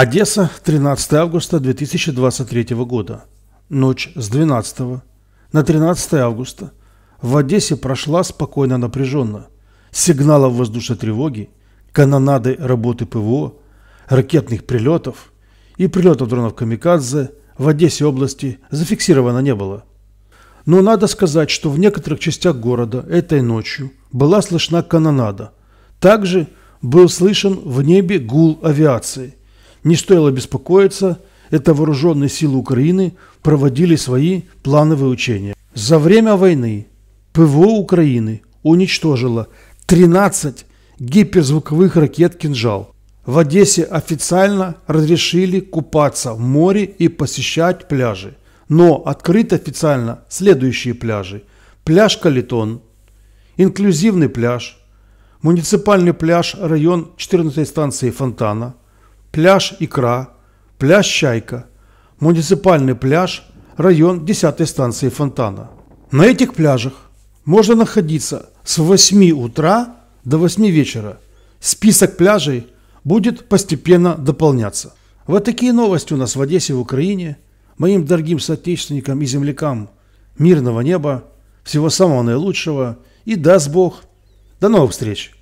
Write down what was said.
Одесса, 13 августа 2023 года. Ночь с 12 на 13 августа в Одессе прошла спокойно напряженно. Сигналов воздушной тревоги, канонады работы ПВО, ракетных прилетов и прилетов дронов «Камикадзе» в Одессе области зафиксировано не было. Но надо сказать, что в некоторых частях города этой ночью была слышна канонада. Также был слышен в небе гул авиации. Не стоило беспокоиться, это вооруженные силы Украины проводили свои плановые учения. За время войны ПВО Украины уничтожило 13 гиперзвуковых ракет «Кинжал». В Одессе официально разрешили купаться в море и посещать пляжи. Но открыты официально следующие пляжи. Пляж Калитон, инклюзивный пляж, муниципальный пляж, район 14 станции Фонтана – пляж «Икра», пляж «Чайка», муниципальный пляж, район 10 станции Фонтана. На этих пляжах можно находиться с 8 утра до 8 вечера. Список пляжей будет постепенно дополняться. Вот такие новости у нас в Одессе, в Украине. Моим дорогим соотечественникам и землякам мирного неба, всего самого наилучшего и даст Бог. До новых встреч!